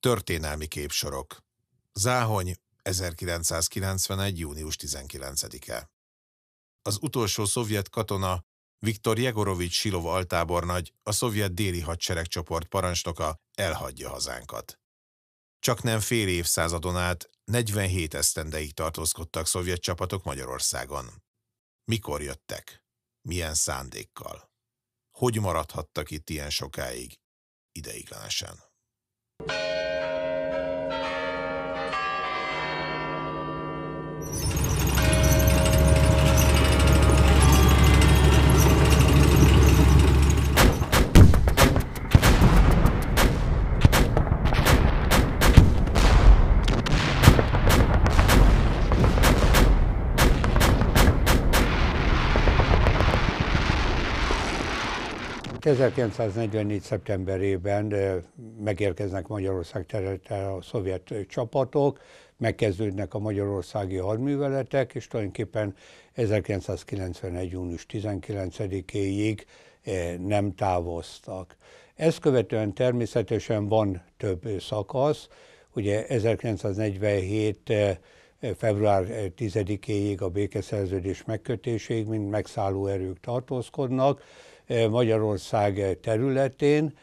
Történelmi képsorok. Záhony, 1991. június 19-e. Az utolsó szovjet katona, Viktor Jegorovics Silov altábornagy, a szovjet déli hadseregcsoport parancsnoka elhagyja hazánkat. Csak nem fél évszázadon át 47 esztendeig tartózkodtak szovjet csapatok Magyarországon. Mikor jöttek? Milyen szándékkal? Hogy maradhattak itt ilyen sokáig? Ideiglenesen. 1944. szeptemberében megérkeznek Magyarország területére a szovjet csapatok, megkezdődnek a magyarországi hadműveletek, és tulajdonképpen 1991. június 19-éig nem távoztak. Ezt követően természetesen van több szakasz, ugye 1947 február 10-éig a békeszerződés megkötéséig, mint megszálló erők tartózkodnak, Magyarország területén.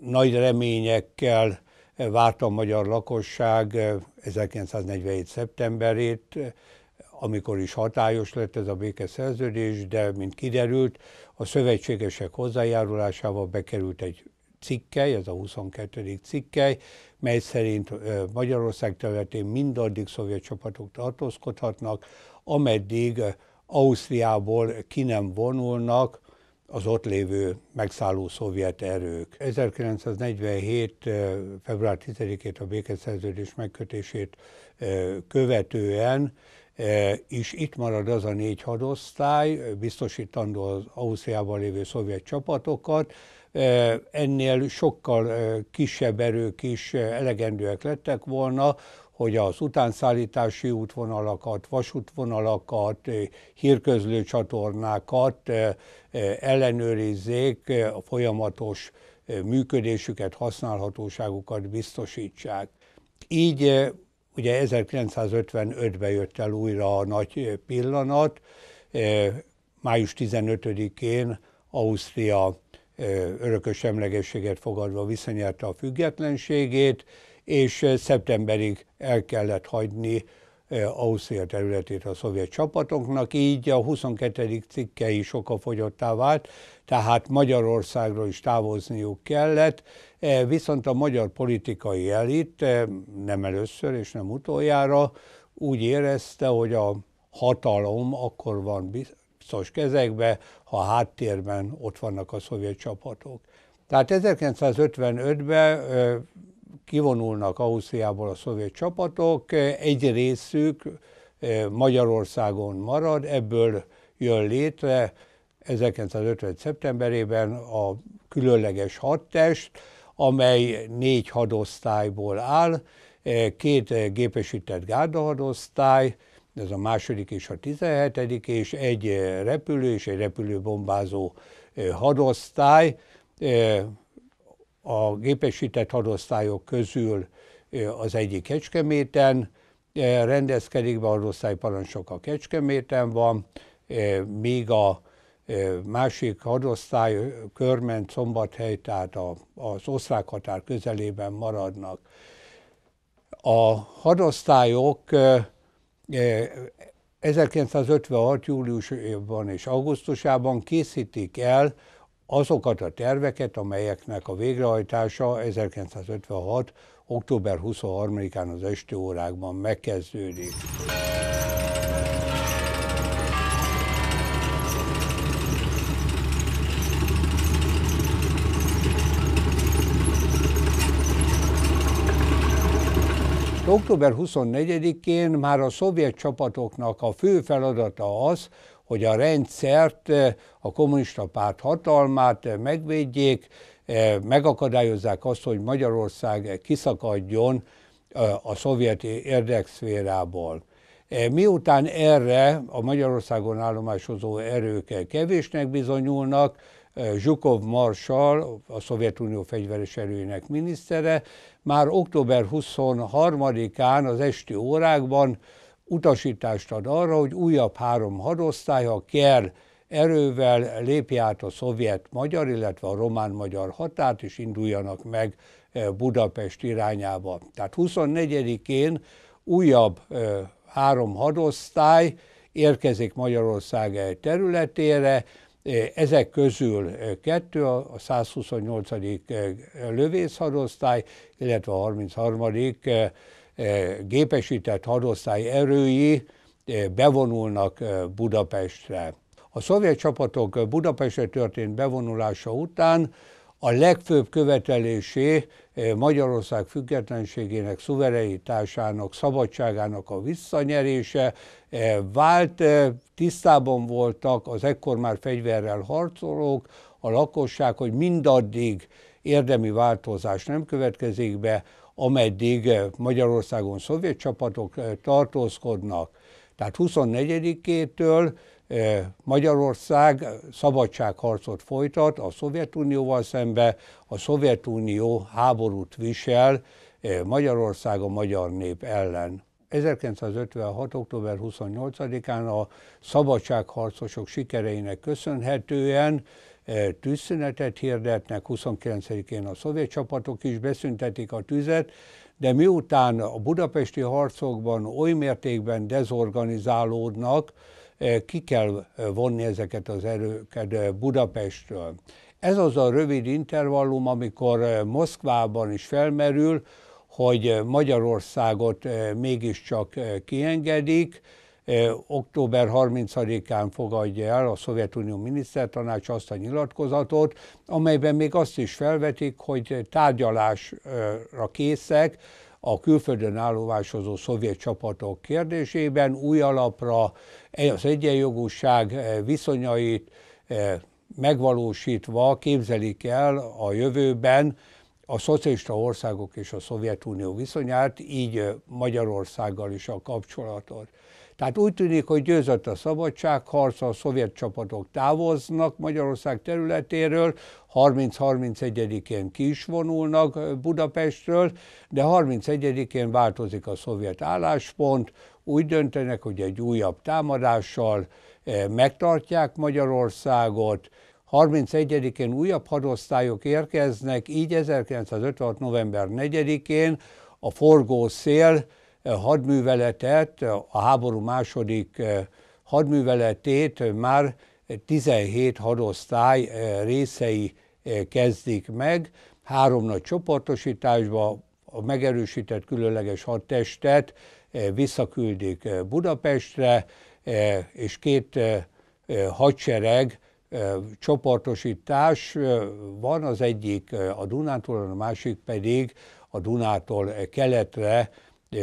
Nagy reményekkel várta a magyar lakosság 1947. szeptemberét, amikor is hatályos lett ez a békeszerződés, de mint kiderült, a szövetségesek hozzájárulásával bekerült egy cikkely, ez a 22. cikkely, mely szerint Magyarország területén mindaddig szovjet csapatok tartózkodhatnak, ameddig Ausztriából ki nem vonulnak az ott lévő megszálló szovjet erők. 1947. február 10-ét a békeszerződés megkötését követően is itt marad az a négy hadosztály, biztosítandó az Ausztriában lévő szovjet csapatokat. Ennél sokkal kisebb erők is elegendőek lettek volna, hogy az utánszállítási útvonalakat, vasútvonalakat, eh, hírközlő csatornákat eh, eh, ellenőrizzék, a folyamatos működésüket, használhatóságukat biztosítsák. Így ugye 1955-ben jött el újra a nagy pillanat, május 15-én Ausztria örökös emlegességet fogadva visszanyerte a függetlenségét, és eh, szeptemberig el kellett hagyni eh, Ausztria területét a szovjet csapatoknak, így a 22. cikke is okafogyottá vált, tehát Magyarországról is távozniuk kellett, eh, viszont a magyar politikai elit nem először és nem utoljára úgy érezte, hogy a hatalom akkor van biztos kezekbe, ha háttérben ott vannak a szovjet csapatok. Tehát 1955-ben kivonulnak Ausztriából a szovjet csapatok, egy részük eh, Magyarországon marad, ebből jön létre 1950. szeptemberében a különleges hadtest, amely négy hadosztályból áll, eh, két gépesített gárdahadosztály, ez a második és a tizenhetedik és egy repülő és egy repülőbombázó eh, hadosztály, a gépesített hadosztályok közül az egyik Kecskeméten rendezkedik be, a hadosztályparancsnok a Kecskeméten van, míg a másik hadosztály Körment, Szombathely, tehát a, az osztrák határ közelében maradnak. A hadosztályok 1956. júliusban és augusztusában készítik el azokat a terveket, amelyeknek a végrehajtása 1956. október 23-án az esti órákban megkezdődik. Október 24-én már a szovjet csapatoknak a fő feladata az, hogy a rendszert, a kommunista párt hatalmát megvédjék, megakadályozzák azt, hogy Magyarország kiszakadjon a szovjet érdekszférából. Miután erre a Magyarországon állomásozó erők kevésnek bizonyulnak, Zsukov Marsal, a Szovjetunió fegyveres erőinek minisztere, már október 23-án az esti órákban utasítást ad arra, hogy újabb három hadosztály, ha kell, erővel lépj át a szovjet-magyar, illetve a román-magyar határt, és induljanak meg eh, Budapest irányába. Tehát 24-én újabb eh, három hadosztály érkezik Magyarország területére, eh, ezek közül kettő, a 128. lövészhadosztály, illetve a 33 E, gépesített hadosztály erői e, bevonulnak e, Budapestre. A szovjet csapatok Budapestre történt bevonulása után a legfőbb követelésé Magyarország függetlenségének, szuverenitásának, szabadságának a visszanyerése vált, tisztában voltak az ekkor már fegyverrel harcolók, a lakosság, hogy mindaddig érdemi változás nem következik be, ameddig eh, Magyarországon szovjet csapatok eh, tartózkodnak. Tehát 24-től eh, Magyarország szabadságharcot folytat a Szovjetunióval szembe, a Szovjetunió háborút visel Magyarország a magyar nép ellen. 1956. október 28-án a szabadságharcosok sikereinek köszönhetően tűzszünetet hirdetnek, 29-én a szovjet csapatok is beszüntetik a tüzet, de miután a budapesti harcokban oly mértékben dezorganizálódnak, ki kell vonni ezeket az erőket Budapestről. Ez az a rövid intervallum, amikor Moszkvában is felmerül, hogy Magyarországot mégiscsak kiengedik, október 30-án fogadja el a Szovjetunió minisztertanács azt a nyilatkozatot, amelyben még azt is felvetik, hogy tárgyalásra készek, a külföldön állomásozó szovjet csapatok kérdésében, új alapra az egyenjogúság viszonyait megvalósítva képzelik el a jövőben a szocialista országok és a Szovjetunió viszonyát, így Magyarországgal is a kapcsolatot. Tehát úgy tűnik, hogy győzött a szabadságharc, a szovjet csapatok távoznak Magyarország területéről, 30-31-én ki is vonulnak Budapestről, de 31-én változik a szovjet álláspont, úgy döntenek, hogy egy újabb támadással megtartják Magyarországot, 31-én újabb hadosztályok érkeznek, így 1956. november 4-én a forgó szél Eh, hadműveletet, a háború második eh, hadműveletét már 17 hadosztály eh, részei kezdik meg, három nagy csoportosításba a megerősített különleges hadtestet visszaküldik Budapestre, és két hadsereg csoportosítás van, az egyik a Dunától, a másik pedig a Dunától keletre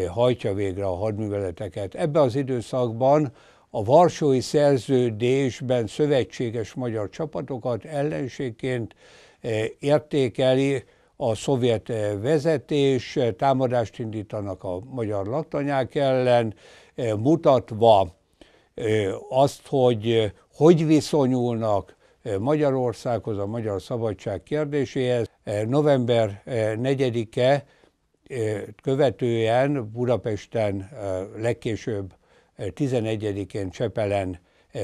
hajtja végre a hadműveleteket. Ebben az időszakban a Varsói Szerződésben szövetséges magyar csapatokat ellenségként értékeli a szovjet vezetés, támadást indítanak a magyar laktanyák ellen, mutatva azt, hogy hogy viszonyulnak Magyarországhoz, a magyar szabadság kérdéséhez. November 4-e követően Budapesten legkésőbb 11-én Csepelen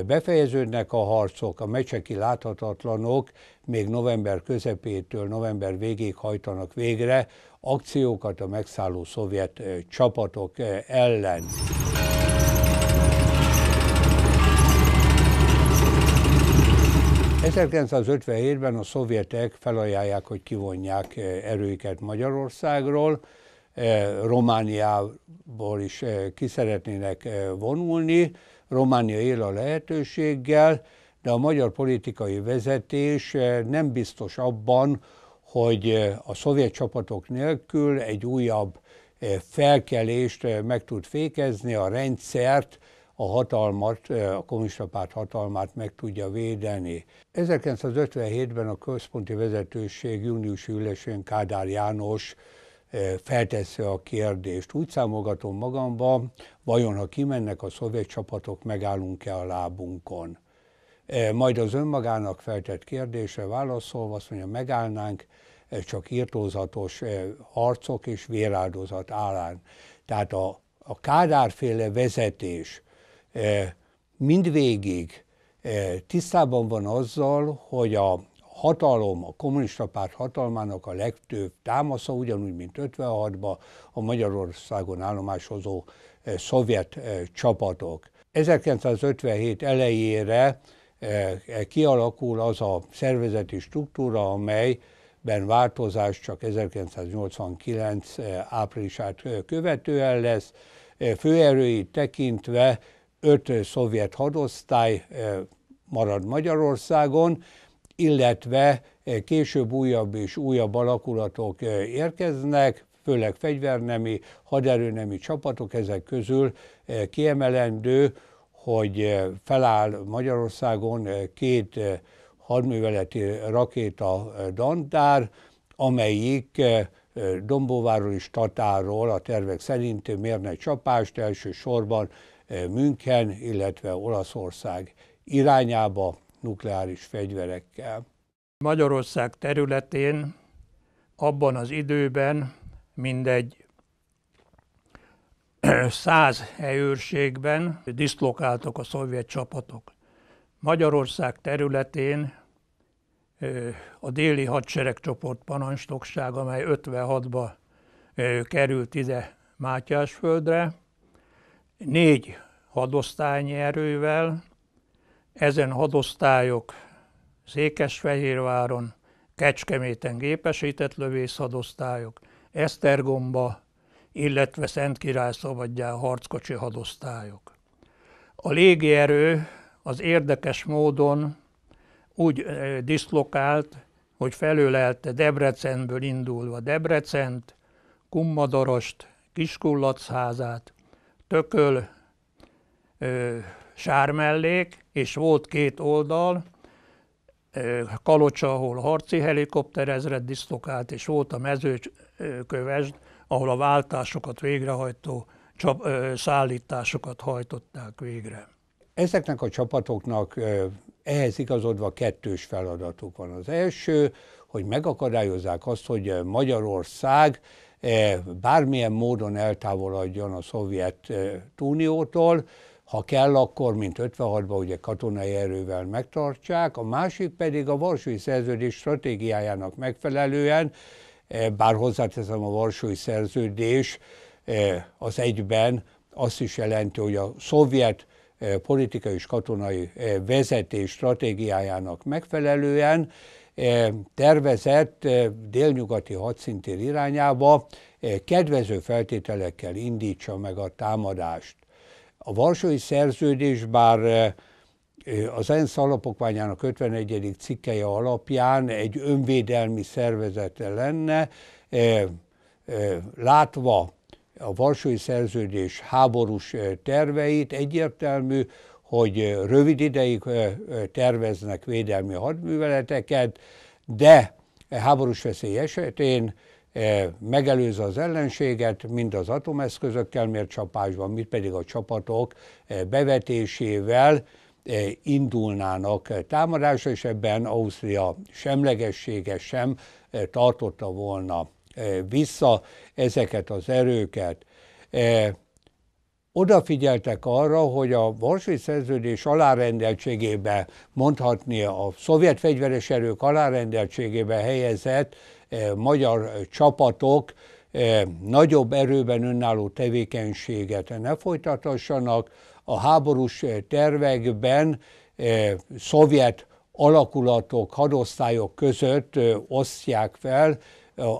befejeződnek a harcok, a mecseki láthatatlanok még november közepétől november végéig hajtanak végre akciókat a megszálló szovjet csapatok ellen. 1957-ben a szovjetek felajánlják, hogy kivonják eh, erőiket Magyarországról, eh, Romániából is eh, ki szeretnének vonulni. Románia él a lehetőséggel, de a magyar politikai vezetés nem biztos abban, hogy a szovjet csapatok nélkül egy újabb felkelést meg tud fékezni, a rendszert a hatalmat, eh, a kommunista párt hatalmát meg tudja védeni. 1957-ben a központi vezetőség júniusi ülésén Kádár János eh, feltesze a kérdést. Úgy számolgatom magamba, vajon ha kimennek a szovjet csapatok, megállunk-e a lábunkon? Eh, majd az önmagának feltett kérdése válaszolva azt mondja, megállnánk, csak írtózatos harcok és véráldozat állán. Tehát a, a Kádárféle vezetés, Eh, mindvégig eh, tisztában van azzal, hogy a hatalom, a kommunista párt hatalmának a legtöbb támasza, ugyanúgy, mint 56-ban a Magyarországon állomáshozó eh, szovjet csapatok. 1957 elejére kialakul az a szervezeti struktúra, amelyben változás csak 1989 áprilisát követően lesz, főerői tekintve öt szovjet hadosztály eh, marad Magyarországon, illetve eh, később újabb és újabb alakulatok eh, érkeznek, főleg fegyvernemi, haderőnemi csapatok, ezek közül kiemelendő, hogy feláll Magyarországon két hadműveleti rakéta dandár, amelyik Dombóváról és Tatáról a tervek szerint mérnek csapást, elsősorban München, illetve Olaszország irányába nukleáris fegyverekkel. Magyarország területén abban az időben mindegy száz helyőrségben diszlokáltak a szovjet csapatok. Magyarország területén a déli hadseregcsoport parancsnokság, amely 56-ba került ide Mátyásföldre, négy hadosztálynyi erővel, ezen hadosztályok Székesfehérváron, Kecskeméten gépesített hadosztályok, Esztergomba, illetve Király Szabadjá harckocsi hadosztályok. A légierő az érdekes módon úgy diszlokált, hogy felölelte Debrecenből indulva Debrecent, Kummadorost, Kiskullacházát, tököl, sármellék, és volt két oldal, Kalocsa, ahol harci helikopter ezred disztokált, és volt a mezőkövesd, ahol a váltásokat végrehajtó szállításokat hajtották végre. Ezeknek a csapatoknak ehhez igazodva kettős feladatuk van. Az első, hogy megakadályozzák azt, hogy Magyarország Eh, bármilyen módon eltávolodjon a szovjet Uniótól, ha kell, akkor, mint 56-ban ugye katonai erővel megtartsák, a másik pedig a Varsói Szerződés stratégiájának megfelelően, eh, bár hozzáteszem a Varsói Szerződés eh, az egyben azt is jelenti, hogy a szovjet politikai és katonai vezetés stratégiájának megfelelően E, tervezett e, délnyugati hadszintér irányába e, kedvező feltételekkel indítsa meg a támadást. A Varsói Szerződés bár az ENSZ alapokványának 51. cikkeje alapján egy önvédelmi szervezete lenne, látva a Varsói Szerződés háborús terveit, egyértelmű, hogy rövid ideig terveznek védelmi hadműveleteket, de e háborús veszély esetén e, megelőzze az ellenséget, mind az atomeszközökkel mert csapásban, mind pedig a csapatok e, bevetésével indulnának támadásra, és ebben Ausztria semlegessége sem tartotta volna vissza ezeket az erőket odafigyeltek arra, hogy a Varsói Szerződés alárendeltségébe, mondhatni a szovjet fegyveres erők alárendeltségébe helyezett eh, magyar csapatok eh, nagyobb erőben önálló tevékenységet ne folytatassanak. A háborús tervekben eh, szovjet alakulatok, hadosztályok között osztják fel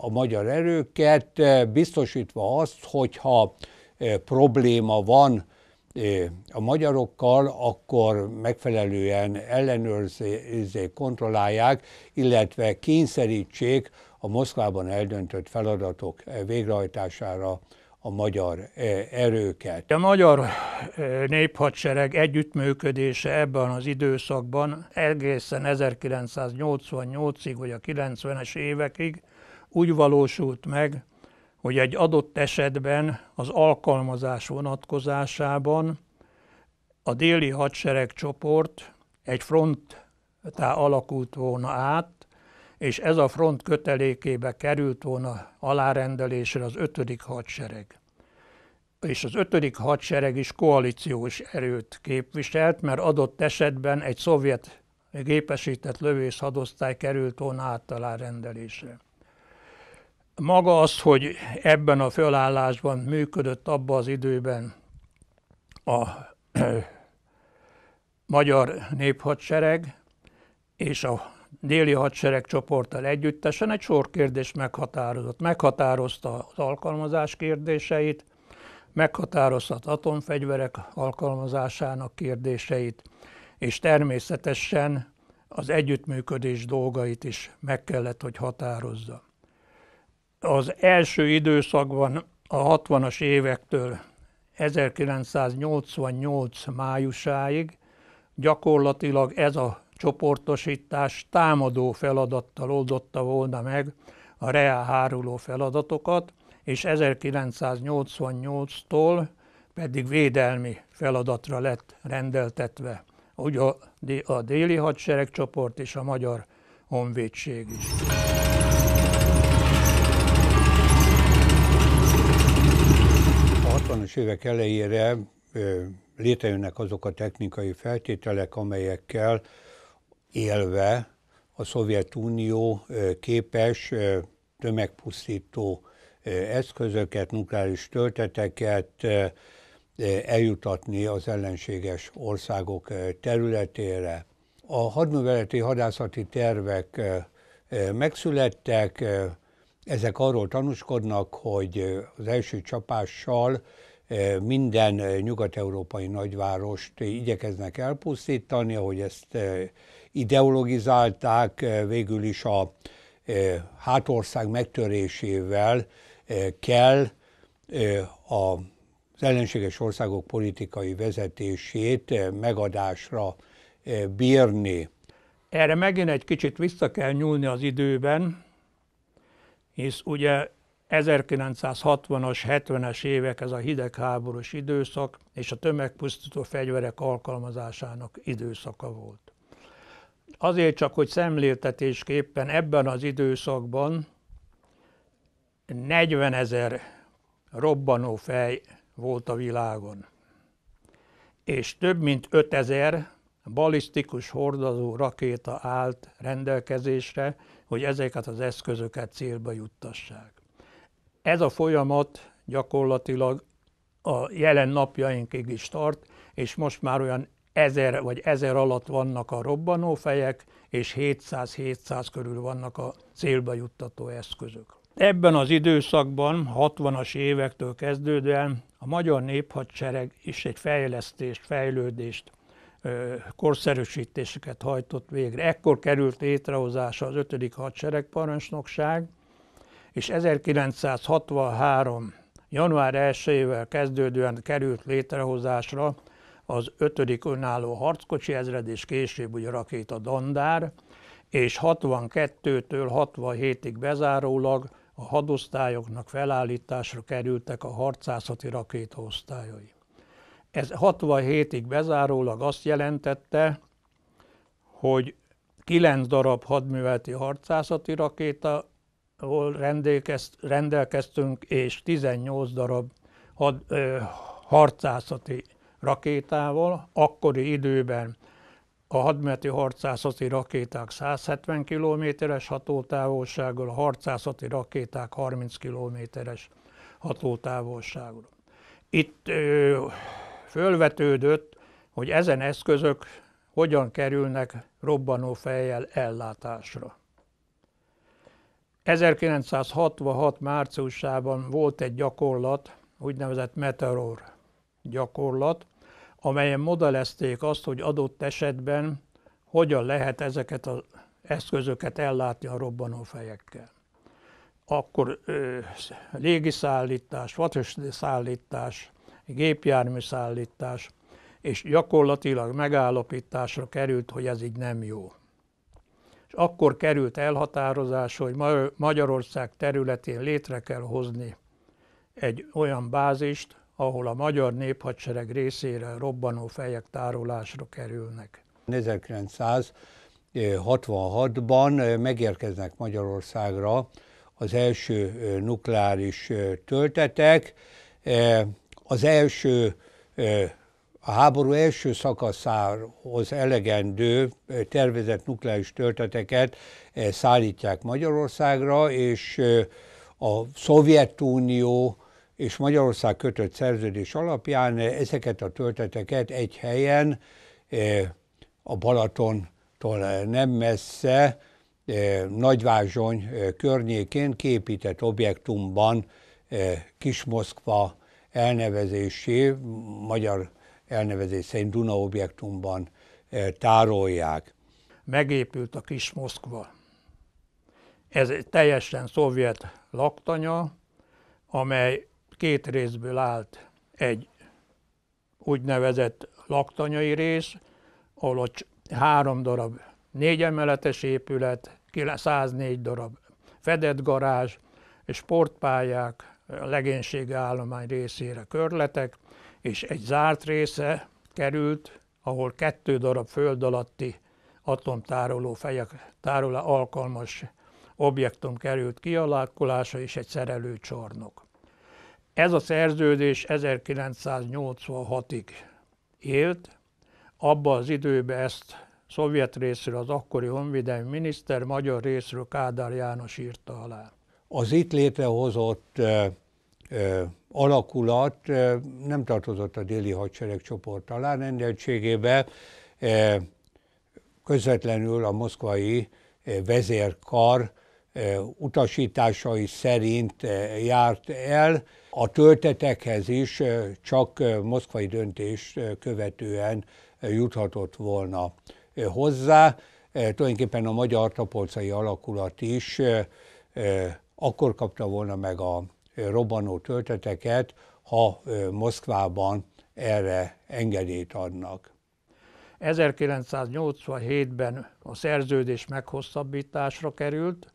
a magyar erőket, biztosítva azt, hogyha probléma van a magyarokkal, akkor megfelelően ellenőrzék, kontrollálják, illetve kényszerítsék a Moszkvában eldöntött feladatok végrehajtására a magyar erőket. A magyar néphadsereg együttműködése ebben az időszakban egészen 1988-ig vagy a 90-es évekig úgy valósult meg, hogy egy adott esetben az alkalmazás vonatkozásában a déli hadsereg csoport egy fronttá alakult volna át, és ez a front kötelékébe került volna alárendelésre az 5. hadsereg. És az ötödik hadsereg is koalíciós erőt képviselt, mert adott esetben egy szovjet gépesített lövész hadosztály került volna át alárendelésre maga az, hogy ebben a fölállásban működött abban az időben a magyar néphadsereg és a déli hadsereg csoporttal együttesen egy sor kérdés meghatározott. Meghatározta az alkalmazás kérdéseit, meghatározta az atomfegyverek alkalmazásának kérdéseit, és természetesen az együttműködés dolgait is meg kellett, hogy határozza az első időszakban a 60-as évektől 1988 májusáig gyakorlatilag ez a csoportosítás támadó feladattal oldotta volna meg a reáháruló feladatokat, és 1988-tól pedig védelmi feladatra lett rendeltetve. Ugye a déli hadseregcsoport és a magyar honvédség is. 80-as évek elejére létrejönnek azok a technikai feltételek, amelyekkel élve a Szovjetunió képes tömegpusztító eszközöket, nukleáris tölteteket eljutatni az ellenséges országok területére. A hadműveleti hadászati tervek megszülettek, ezek arról tanúskodnak, hogy az első csapással minden nyugat-európai nagyvárost igyekeznek elpusztítani, ahogy ezt ideologizálták, végül is a hátország megtörésével kell a az ellenséges országok politikai vezetését megadásra bírni. Erre megint egy kicsit vissza kell nyúlni az időben, hisz ugye 1960-as, 70-es évek, ez a hidegháborús időszak és a tömegpusztító fegyverek alkalmazásának időszaka volt. Azért csak, hogy szemléltetésképpen ebben az időszakban 40 ezer robbanófej volt a világon, és több mint 5 ezer balisztikus hordozó rakéta állt rendelkezésre, hogy ezeket az eszközöket célba juttassák. Ez a folyamat gyakorlatilag a jelen napjainkig is tart, és most már olyan ezer vagy 1000 alatt vannak a robbanófejek, és 700-700 körül vannak a célba juttató eszközök. Ebben az időszakban, 60-as évektől kezdődően a magyar néphadsereg is egy fejlesztést, fejlődést, korszerűsítéseket hajtott végre. Ekkor került létrehozása az 5. hadseregparancsnokság, és 1963. január 1-ével kezdődően került létrehozásra az 5. önálló harckocsi ezred és később ugye rakéta dandár, és 62-től 67-ig bezárólag a hadosztályoknak felállításra kerültek a harcászati rakétaosztályai. Ez 67-ig bezárólag azt jelentette, hogy 9 darab hadműveleti harcászati rakéta rendelkeztünk, és 18 darab had, ö, harcászati rakétával, akkori időben a hadmeti harcászati rakéták 170 km-es a harcászati rakéták 30 km-es Itt ö, fölvetődött, hogy ezen eszközök hogyan kerülnek robbanó fejjel ellátásra. 1966 márciusában volt egy gyakorlat, úgynevezett meteor gyakorlat, amelyen modellezték azt, hogy adott esetben hogyan lehet ezeket az eszközöket ellátni a robbanófejekkel. Akkor ö, légiszállítás, gépjármű gépjárműszállítás, és gyakorlatilag megállapításra került, hogy ez így nem jó és akkor került elhatározás, hogy Magyarország területén létre kell hozni egy olyan bázist, ahol a magyar néphadsereg részére robbanó fejek tárolásra kerülnek. 1966-ban eh, megérkeznek Magyarországra az első eh, nukleáris eh, töltetek. Az első a háború első szakaszához elegendő tervezett nukleáris tölteteket szállítják Magyarországra, és a Szovjetunió és Magyarország kötött szerződés alapján ezeket a tölteteket egy helyen a Balatontól nem messze, Nagyvázsony környékén képített objektumban Kismoszkva elnevezésé magyar elnevezés szerint Duna objektumban eh, tárolják. Megépült a kis Moszkva. Ez egy teljesen szovjet laktanya, amely két részből állt. Egy úgynevezett laktanyai rész, ahol a három darab négy emeletes épület, 104 darab fedett garázs, sportpályák, legénységi állomány részére körletek, és egy zárt része került, ahol kettő darab föld alatti atomtároló fejek tárolá alkalmas objektum került kialakulása és egy szerelőcsarnok. Ez a szerződés 1986-ig élt, abban az időben ezt szovjet részről az akkori honvédelmi miniszter, magyar részről Kádár János írta alá. Az itt létrehozott eh, alakulat nem tartozott a déli hadsereg csoport alá rendeltségébe, közvetlenül a moszkvai vezérkar utasításai szerint járt el. A töltetekhez is csak moszkvai döntést követően juthatott volna hozzá. Tulajdonképpen a magyar tapolcai alakulat is akkor kapta volna meg a robbanó tölteteket, ha Moszkvában erre engedélyt adnak. 1987-ben a szerződés meghosszabbításra került,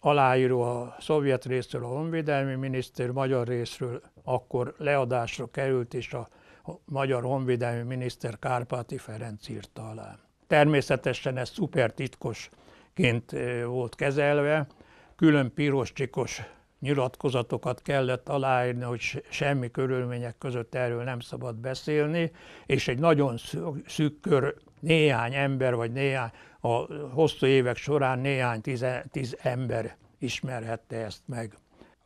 aláíró a szovjet részről a honvédelmi miniszter, magyar részről akkor leadásra került, és a magyar honvédelmi miniszter Kárpáti Ferenc írta alá. Természetesen ez szuper titkosként volt kezelve, külön piros csikos nyilatkozatokat kellett aláírni, hogy semmi körülmények között erről nem szabad beszélni, és egy nagyon szűk kör néhány ember, vagy néhány, a hosszú évek során néhány tíz, tíz ember ismerhette ezt meg.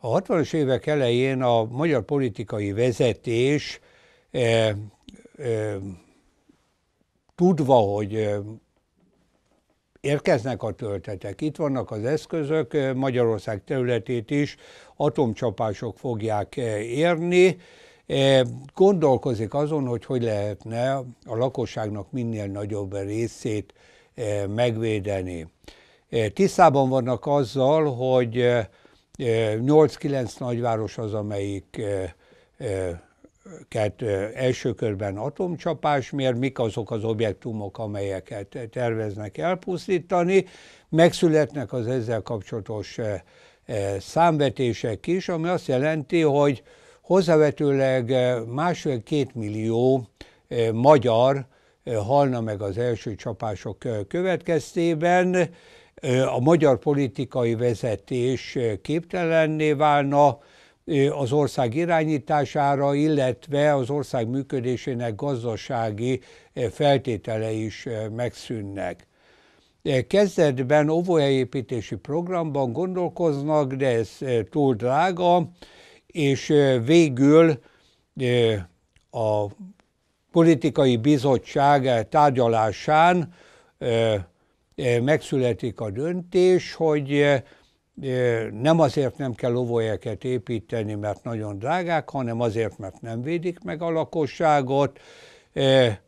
A 60-as évek elején a magyar politikai vezetés e, e, tudva, hogy eh, Érkeznek a töltetek, itt vannak az eszközök, eh, Magyarország területét is atomcsapások fogják eh, érni. Eh, gondolkozik azon, hogy hogy lehetne a lakosságnak minél nagyobb részét megvédeni. Tisztában vannak azzal, hogy 8-9 nagyváros az, amelyik első körben atomcsapás mér, mik azok az objektumok, amelyeket terveznek elpusztítani. Megszületnek az ezzel kapcsolatos számvetések is, ami azt jelenti, hogy hozzávetőleg másfél-két millió magyar halna meg az első csapások következtében, a magyar politikai vezetés képtelenné válna az ország irányítására, illetve az ország működésének gazdasági feltételei is megszűnnek. Kezdetben óvóhelyépítési programban gondolkoznak, de ez túl drága, és végül a politikai bizottság tárgyalásán megszületik a döntés, hogy nem azért nem kell óvójeket építeni, mert nagyon drágák, hanem azért, mert nem védik meg a lakosságot,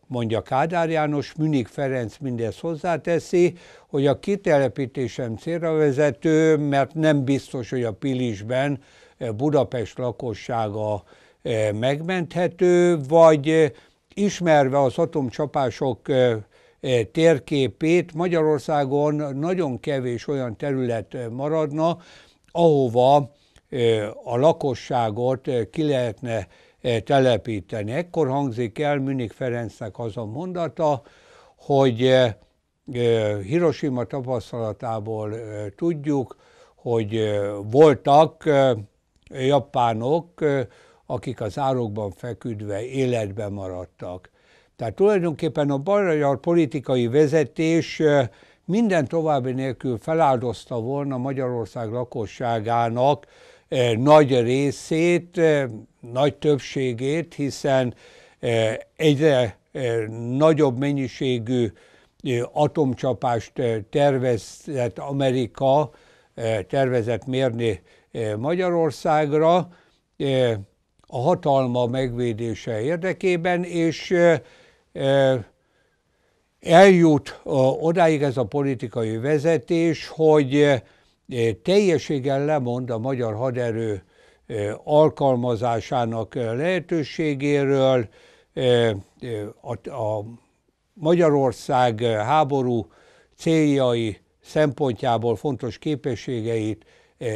mondja Kádár János, Münik Ferenc mindezt hozzáteszi, hogy a kitelepítésem célra vezető, mert nem biztos, hogy a Pilisben Budapest lakossága megmenthető, vagy ismerve az atomcsapások E, térképét. Magyarországon nagyon kevés olyan terület e, maradna, ahova e, a lakosságot ki lehetne telepíteni. Ekkor hangzik el Münik Ferencnek az a mondata, hogy Hiroshima tapasztalatából tudjuk, hogy voltak japánok, akik az árokban feküdve életben maradtak. Tehát tulajdonképpen a magyar politikai vezetés minden további nélkül feláldozta volna Magyarország lakosságának nagy részét, nagy többségét, hiszen egyre nagyobb mennyiségű atomcsapást tervezett Amerika, tervezett mérni Magyarországra a hatalma megvédése érdekében, és Eh, eljut odáig ez a politikai vezetés, hogy eh, teljességgel lemond a magyar haderő eh, alkalmazásának lehetőségéről, a Magyarország háború céljai szempontjából fontos képességeit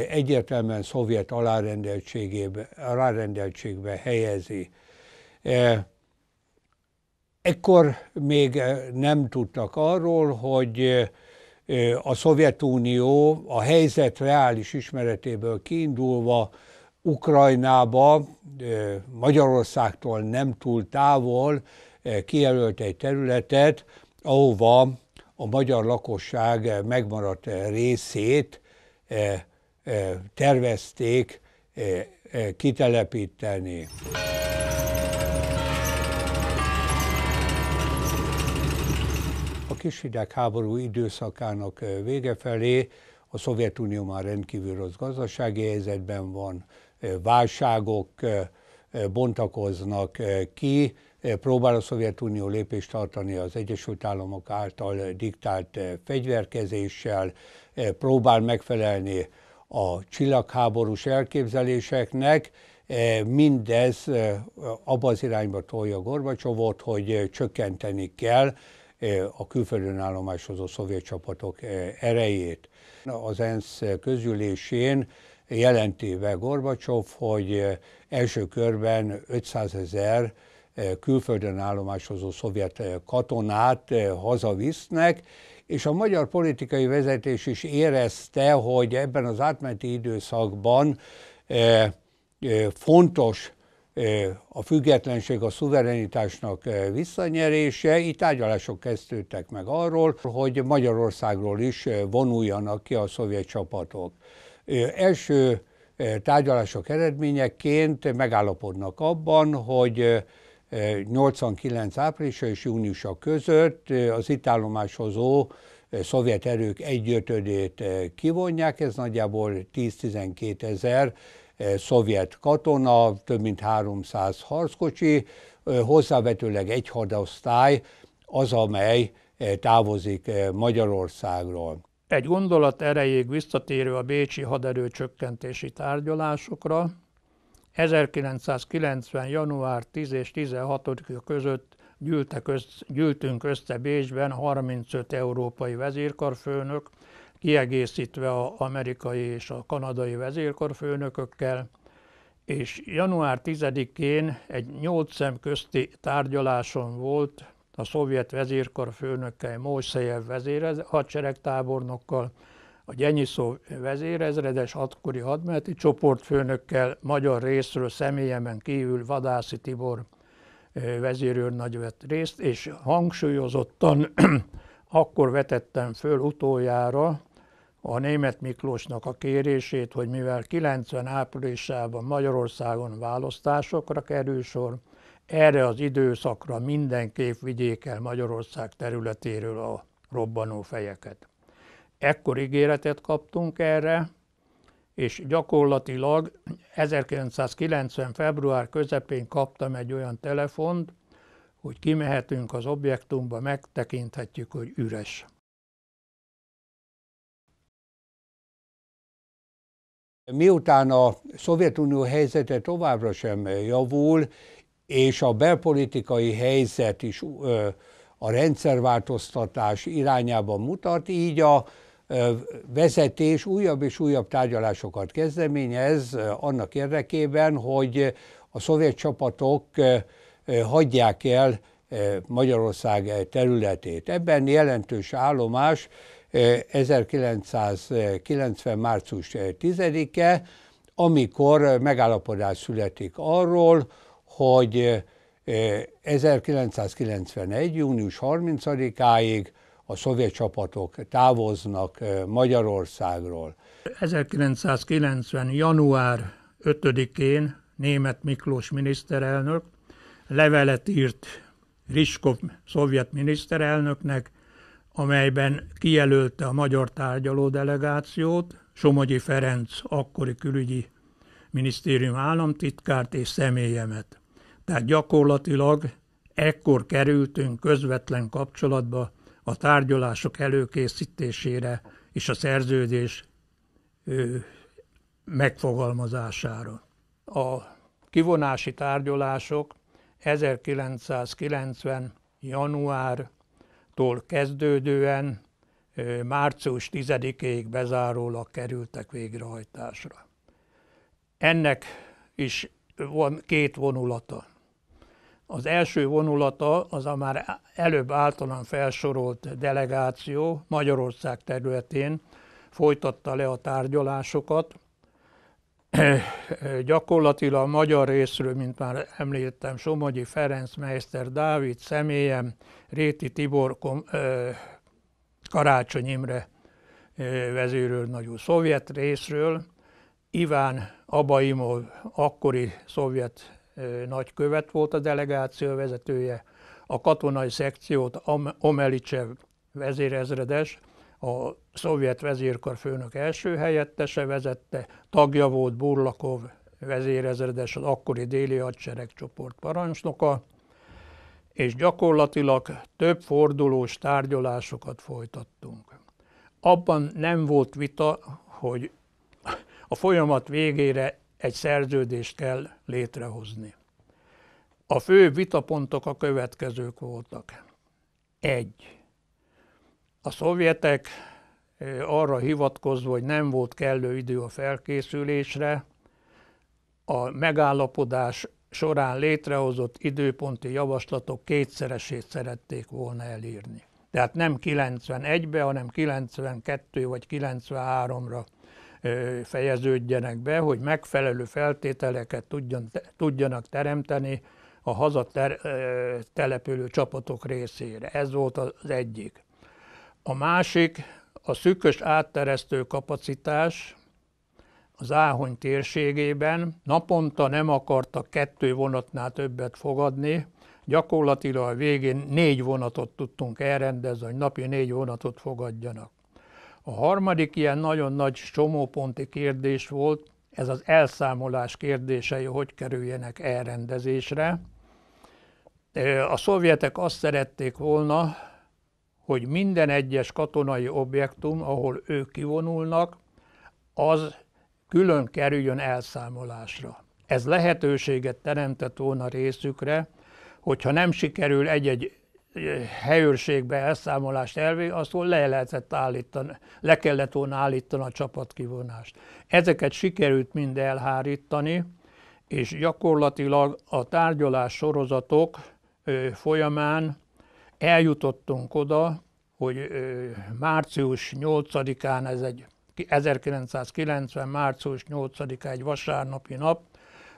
egyértelműen szovjet alárendeltségbe helyezi. Ekkor még eh, nem tudtak arról, hogy eh, a Szovjetunió a helyzet reális ismeretéből kiindulva Ukrajnába, eh, Magyarországtól nem túl távol kijelölt egy területet, ahova a magyar lakosság megmaradt részét tervezték kitelepíteni. kis hidegháború időszakának vége felé a Szovjetunió már rendkívül rossz gazdasági helyzetben van, válságok bontakoznak ki, próbál a Szovjetunió lépést tartani az Egyesült Államok által diktált fegyverkezéssel, próbál megfelelni a csillagháborús elképzeléseknek, mindez abba az irányba tolja Gorbacsovot, hogy csökkenteni kell Eh, a külföldön állomásozó szovjet csapatok eh, erejét. Az ENSZ közülésén jelentéve Gorbacsov, hogy eh, első körben 500 ezer külföldön állomásozó szovjet katonát hazavisznek, és a magyar politikai vezetés is érezte, hogy ebben az átmeneti időszakban fontos a függetlenség a szuverenitásnak visszanyerése. Itt tárgyalások kezdődtek meg arról, hogy Magyarországról is vonuljanak ki a szovjet csapatok. Első tárgyalások eredményeként megállapodnak abban, hogy 89. áprilisa és júniusa között az itt állomásozó szovjet erők egyötödét kivonják, ez nagyjából 10-12 ezer Eh, szovjet katona, több mint 300 harckocsi, eh, hozzávetőleg egy hadosztály az, amely eh, távozik Magyarországról. Egy gondolat erejéig visszatérő a bécsi haderő csökkentési tárgyalásokra, 1990. január 10 és 16 között gyűltek össze, gyűltünk össze Bécsben 35 európai vezérkarfőnök, kiegészítve az amerikai és a kanadai vezérkarfőnökökkel, és január 10-én egy nyolc szem közti tárgyaláson volt a szovjet vezérkarfőnökkel, Mószejev vezérez, hadseregtábornokkal, a Gyenyiszó vezérezredes akkori hadmeti csoportfőnökkel, magyar részről személyemen kívül Vadászi Tibor vezérőrnagy vett részt, és hangsúlyozottan akkor vetettem föl utoljára a német Miklósnak a kérését, hogy mivel 90 áprilisában Magyarországon választásokra kerül sor, erre az időszakra mindenképp vigyék el Magyarország területéről a robbanó fejeket. Ekkor ígéretet kaptunk erre, és gyakorlatilag 1990. február közepén kaptam egy olyan telefont, hogy kimehetünk az objektumba, megtekinthetjük, hogy üres. Miután a Szovjetunió helyzete továbbra sem javul, és a belpolitikai helyzet is a rendszerváltoztatás irányában mutat, így a vezetés újabb és újabb tárgyalásokat kezdeményez annak érdekében, hogy a szovjet csapatok hagyják el Magyarország területét. Ebben jelentős állomás 1990. március 10-e, amikor megállapodás születik arról, hogy 1991. Eh, június 30-áig a szovjet csapatok távoznak eh, Magyarországról. 1990. január 5-én német Miklós miniszterelnök levelet írt Riskov szovjet miniszterelnöknek, amelyben kijelölte a magyar tárgyaló delegációt, Somogyi Ferenc akkori külügyi minisztérium államtitkárt és személyemet. Tehát gyakorlatilag ekkor kerültünk közvetlen kapcsolatba a tárgyalások előkészítésére és a szerződés ő, megfogalmazására. A kivonási tárgyalások 1990. január tól kezdődően március 10-ig bezárólag kerültek végrehajtásra. Ennek is van két vonulata. Az első vonulata az a már előbb általán felsorolt delegáció Magyarország területén folytatta le a tárgyalásokat, gyakorlatilag a magyar részről, mint már említettem, Somogyi Ferenc, Meister Dávid, személyem, Réti Tibor, Karácsony Imre vezérőrnagyú szovjet részről, Iván Abaimov, akkori szovjet nagykövet volt a delegáció vezetője, a katonai szekciót Omelicev vezérezredes, a szovjet vezérkar főnök első helyettese vezette, tagja volt Burlakov vezérezredes, az akkori déli hadseregcsoport parancsnoka, és gyakorlatilag több fordulós tárgyalásokat folytattunk. Abban nem volt vita, hogy a folyamat végére egy szerződést kell létrehozni. A fő vitapontok a következők voltak. Egy a szovjetek arra hivatkozva, hogy nem volt kellő idő a felkészülésre, a megállapodás során létrehozott időponti javaslatok kétszeresét szerették volna elírni. Tehát nem 91-be, hanem 92 vagy 93-ra fejeződjenek be, hogy megfelelő feltételeket tudjon, tudjanak teremteni a hazatelepülő települő csapatok részére. Ez volt az egyik. A másik a szűkös átteresztő kapacitás az Áhony térségében. Naponta nem akarta kettő vonatnál többet fogadni, gyakorlatilag a végén négy vonatot tudtunk elrendezni, hogy napi négy vonatot fogadjanak. A harmadik ilyen nagyon nagy csomóponti kérdés volt, ez az elszámolás kérdései, hogy kerüljenek elrendezésre. A szovjetek azt szerették volna, hogy minden egyes katonai objektum, ahol ők kivonulnak, az külön kerüljön elszámolásra. Ez lehetőséget teremtett volna részükre, hogyha nem sikerül egy-egy eh, helyőrségbe elszámolást elvé, azt le lehetett állítani, le kellett volna állítani a csapatkivonást. Ezeket sikerült mind elhárítani, és gyakorlatilag a tárgyalás sorozatok eh, folyamán eljutottunk oda, hogy március 8-án, ez egy 1990. március 8 án egy vasárnapi nap,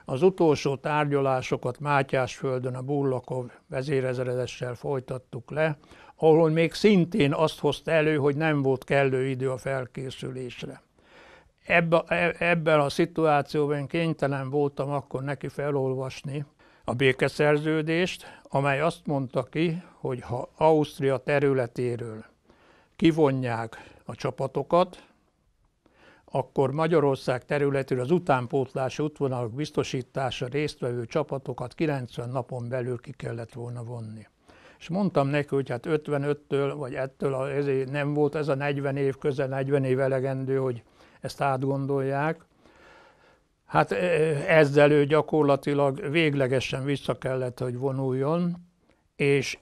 az utolsó tárgyalásokat Mátyásföldön a Bullakov vezérezeredessel folytattuk le, ahol még szintén azt hozta elő, hogy nem volt kellő idő a felkészülésre. Ebben, e, ebben a szituációban kénytelen voltam akkor neki felolvasni a békeszerződést, amely azt mondta ki, hogy ha Ausztria területéről kivonják a csapatokat, akkor Magyarország területéről az utánpótlási útvonalak biztosítása résztvevő csapatokat 90 napon belül ki kellett volna vonni. És mondtam neki, hogy hát 55-től, vagy ettől ezért nem volt ez a 40 év, közel 40 év elegendő, hogy ezt átgondolják, Hát ezzel ő gyakorlatilag véglegesen vissza kellett, hogy vonuljon, és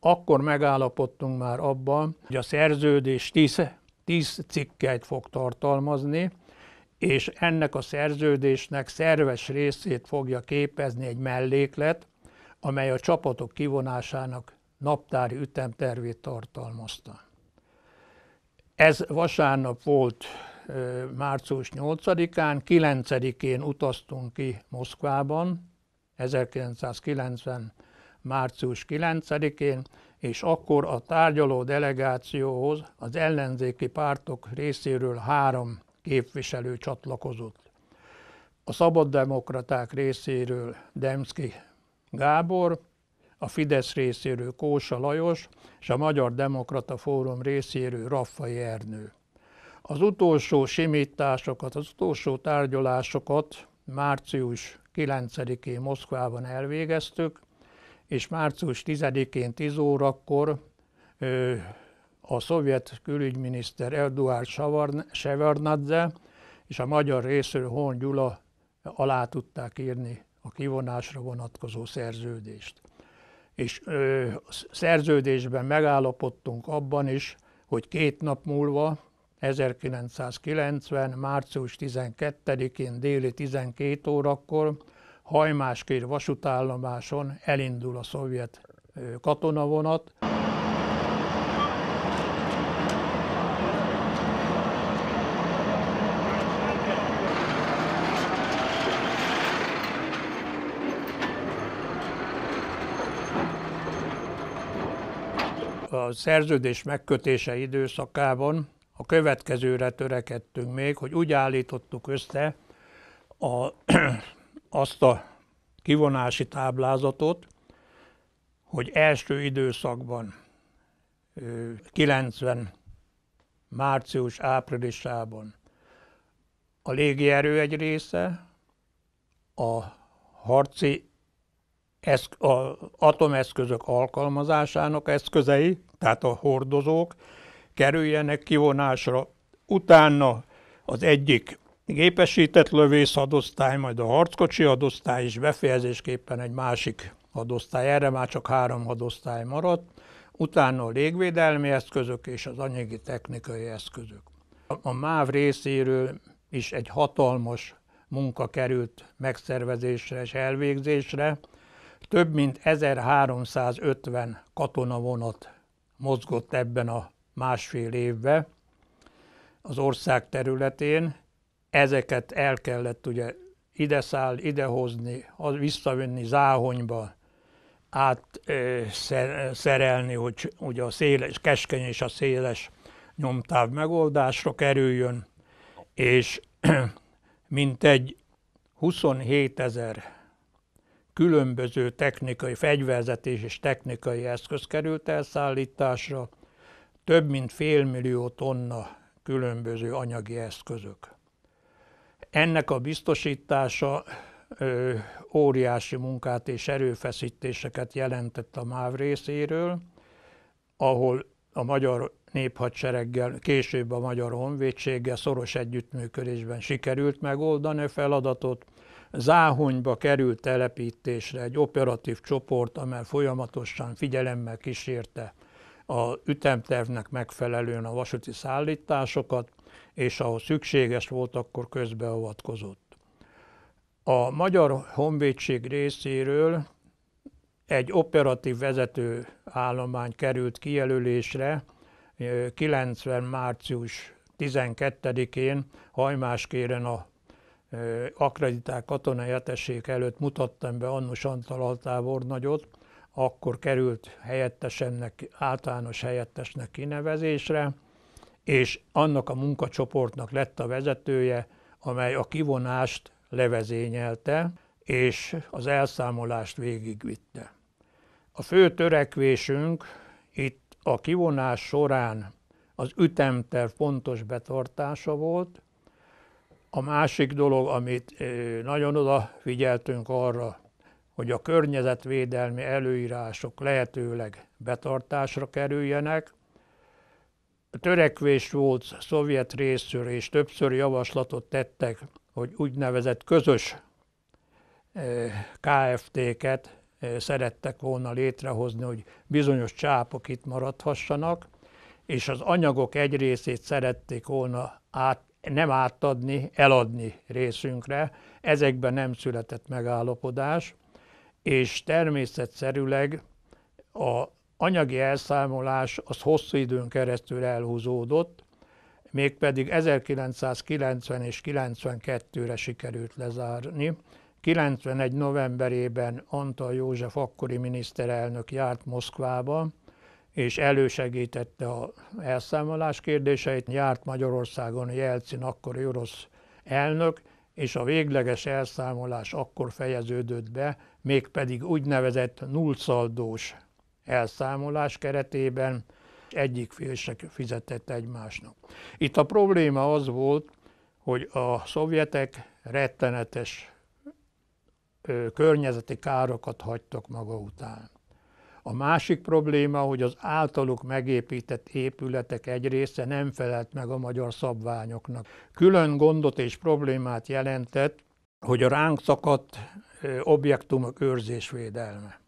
akkor megállapodtunk már abban, hogy a szerződés 10, 10 cikkeit fog tartalmazni, és ennek a szerződésnek szerves részét fogja képezni egy melléklet, amely a csapatok kivonásának naptári ütemtervét tartalmazta. Ez vasárnap volt március 8-án, 9-én utaztunk ki Moszkvában, 1990 március 9-én, és akkor a tárgyaló delegációhoz az ellenzéki pártok részéről három képviselő csatlakozott. A szabaddemokraták részéről Demszki Gábor, a Fidesz részéről Kósa Lajos, és a Magyar Demokrata Fórum részéről Raffai Ernő. Az utolsó simításokat, az utolsó tárgyalásokat március 9-én Moszkvában elvégeztük, és március 10-én 10 órakor a szovjet külügyminiszter Eduard Severnadze és a magyar részről Hon Gyula alá tudták írni a kivonásra vonatkozó szerződést. És ö, szerződésben megállapodtunk abban is, hogy két nap múlva, 1990. március 12-én déli 12 órakor Hajmáskér vasútállomáson elindul a szovjet katonavonat. A szerződés megkötése időszakában a következőre törekedtünk még, hogy úgy állítottuk össze a, azt a kivonási táblázatot, hogy első időszakban 90 március-áprilisában a légierő egy része, a harci eszk- a atomeszközök alkalmazásának eszközei, tehát a hordozók, kerüljenek kivonásra. Utána az egyik gépesített lövész hadosztály, majd a harckocsi hadosztály, is befejezésképpen egy másik hadosztály. Erre már csak három hadosztály maradt, utána a légvédelmi eszközök és az anyagi technikai eszközök. A MÁV részéről is egy hatalmas munka került megszervezésre és elvégzésre. Több mint 1350 katonavonat mozgott ebben a másfél évbe az ország területén. Ezeket el kellett ugye ide száll, idehozni, visszavinni Záhonyba, átszerelni, hogy ugye a széles, keskeny és a széles nyomtáv megoldásra kerüljön, és mintegy 27 ezer különböző technikai, fegyverzetés és technikai eszköz került elszállításra, több mint fél millió tonna különböző anyagi eszközök. Ennek a biztosítása ö, óriási munkát és erőfeszítéseket jelentett a MÁV részéről, ahol a magyar néphadsereggel, később a magyar honvédséggel szoros együttműködésben sikerült megoldani a feladatot. Záhonyba került telepítésre egy operatív csoport, amely folyamatosan figyelemmel kísérte a ütemtervnek megfelelően a vasúti szállításokat, és ahol szükséges volt, akkor közbeavatkozott. A Magyar Honvédség részéről egy operatív vezető állomány került kijelölésre 90. március 12-én Hajmáskéren a akreditált katonai etesség előtt mutattam be Annus Antal altábornagyot, akkor került helyettesemnek, általános helyettesnek kinevezésre, és annak a munkacsoportnak lett a vezetője, amely a kivonást levezényelte, és az elszámolást végigvitte. A fő törekvésünk itt a kivonás során az ütemter fontos betartása volt, a másik dolog, amit nagyon odafigyeltünk arra, hogy a környezetvédelmi előírások lehetőleg betartásra kerüljenek. A törekvés volt szovjet részről, és többször javaslatot tettek, hogy úgynevezett közös e, KFT-ket e, szerettek volna létrehozni, hogy bizonyos csápok itt maradhassanak, és az anyagok egy részét szerették volna át, nem átadni, eladni részünkre. Ezekben nem született megállapodás és természetszerűleg a anyagi elszámolás az hosszú időn keresztül elhúzódott, mégpedig 1990 és 92-re sikerült lezárni. 91. novemberében Antal József akkori miniszterelnök járt Moszkvába, és elősegítette a elszámolás kérdéseit, járt Magyarországon Jelcin, akkor orosz elnök, és a végleges elszámolás akkor fejeződött be, mégpedig úgynevezett nullszaldós elszámolás keretében egyik fél se fizetett egymásnak. Itt a probléma az volt, hogy a szovjetek rettenetes környezeti károkat hagytak maga után. A másik probléma, hogy az általuk megépített épületek egy része nem felelt meg a magyar szabványoknak. Külön gondot és problémát jelentett, hogy a ránk szakadt objektumok őrzésvédelme.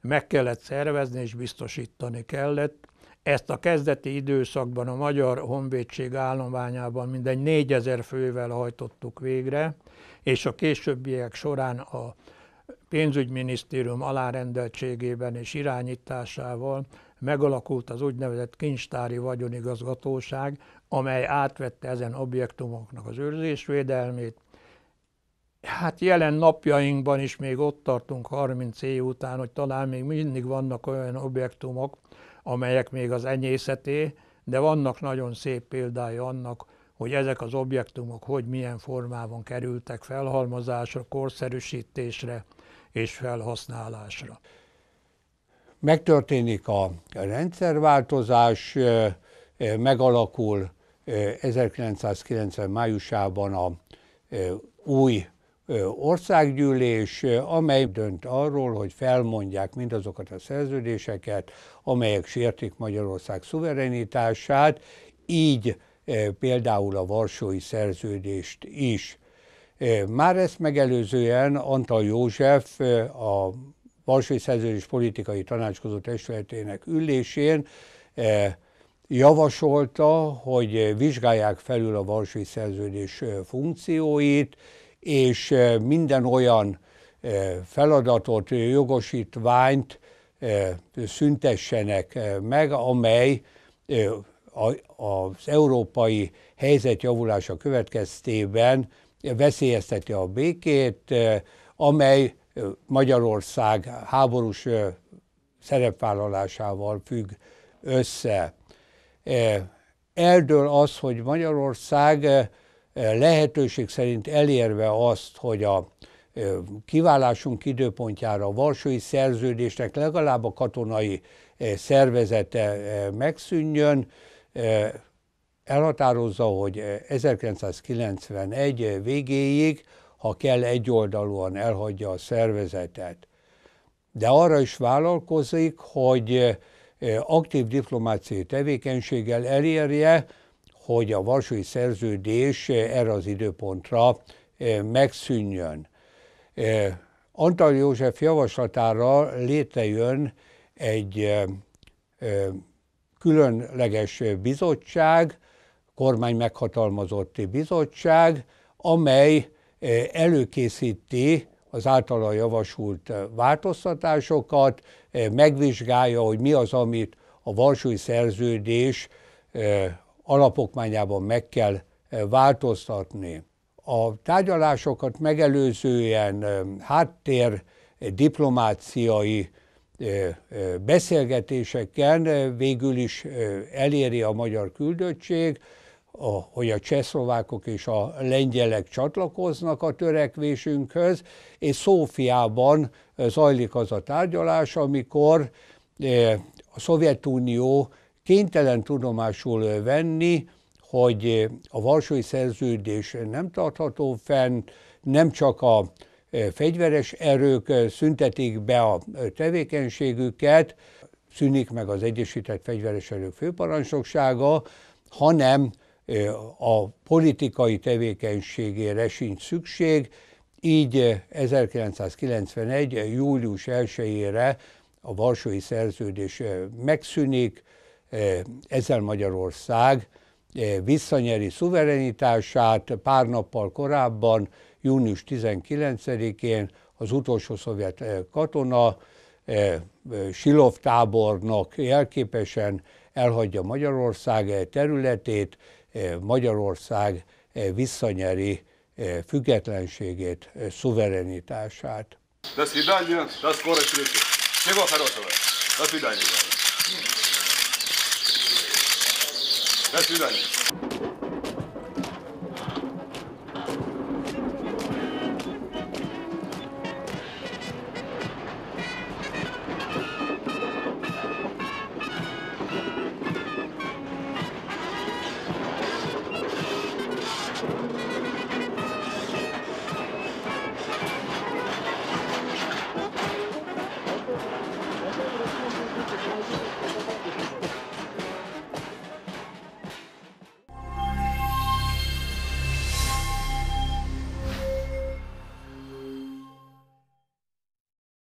Meg kellett szervezni és biztosítani kellett. Ezt a kezdeti időszakban a Magyar Honvédség állományában mindegy 4000 fővel hajtottuk végre, és a későbbiek során a pénzügyminisztérium alárendeltségében és irányításával megalakult az úgynevezett kincstári vagyonigazgatóság, amely átvette ezen objektumoknak az őrzésvédelmét, hát jelen napjainkban is még ott tartunk 30 év után, hogy talán még mindig vannak olyan objektumok, amelyek még az enyészeté, de vannak nagyon szép példája annak, hogy ezek az objektumok hogy milyen formában kerültek felhalmozásra, korszerűsítésre és felhasználásra. Megtörténik a rendszerváltozás, megalakul 1990 májusában a új országgyűlés, amely dönt arról, hogy felmondják mindazokat a szerződéseket, amelyek sértik Magyarország szuverenitását, így például a Varsói szerződést is. Már ezt megelőzően Antal József a Varsói Szerződés Politikai Tanácskozó Testületének ülésén javasolta, hogy vizsgálják felül a Varsói Szerződés funkcióit, és minden olyan feladatot, jogosítványt szüntessenek meg, amely az európai helyzetjavulása következtében veszélyezteti a békét, amely Magyarország háborús szerepvállalásával függ össze. Eldől az, hogy Magyarország lehetőség szerint elérve azt, hogy a kiválásunk időpontjára a Varsói Szerződésnek legalább a katonai szervezete megszűnjön, elhatározza, hogy 1991 végéig, ha kell, egyoldalúan elhagyja a szervezetet. De arra is vállalkozik, hogy aktív diplomáciai tevékenységgel elérje, hogy a Varsói Szerződés eh, erre az időpontra eh, megszűnjön. Eh, Antal József javaslatára létrejön egy különleges bizottság, kormány meghatalmazotti bizottság, amely előkészíti az általa javasolt változtatásokat, megvizsgálja, hogy mi az, amit a Varsói Szerződés alapokmányában meg kell eh, változtatni. A tárgyalásokat megelőzően eh, háttér eh, diplomáciai beszélgetéseken végül is eléri a magyar küldöttség, hogy a csehszlovákok és a lengyelek csatlakoznak a törekvésünkhöz, és Szófiában zajlik az a tárgyalás, amikor a Szovjetunió kénytelen tudomásul venni, hogy a Varsói Szerződés nem tartható fenn, nem csak a fegyveres erők szüntetik be a tevékenységüket, szűnik meg az Egyesített Fegyveres Erők főparancsnoksága, hanem a politikai tevékenységére sincs szükség, így 1991. július 1-ére a Varsói Szerződés megszűnik, Eh, ezzel Magyarország eh, visszanyeri szuverenitását pár nappal korábban, június 19-én az utolsó szovjet eh, katona Silov tábornok jelképesen elhagyja Magyarország területét, Magyarország visszanyeri függetlenségét, szuverenitását. До свидания, до скорой встречи. Всего хорошего. До свидания. 1代で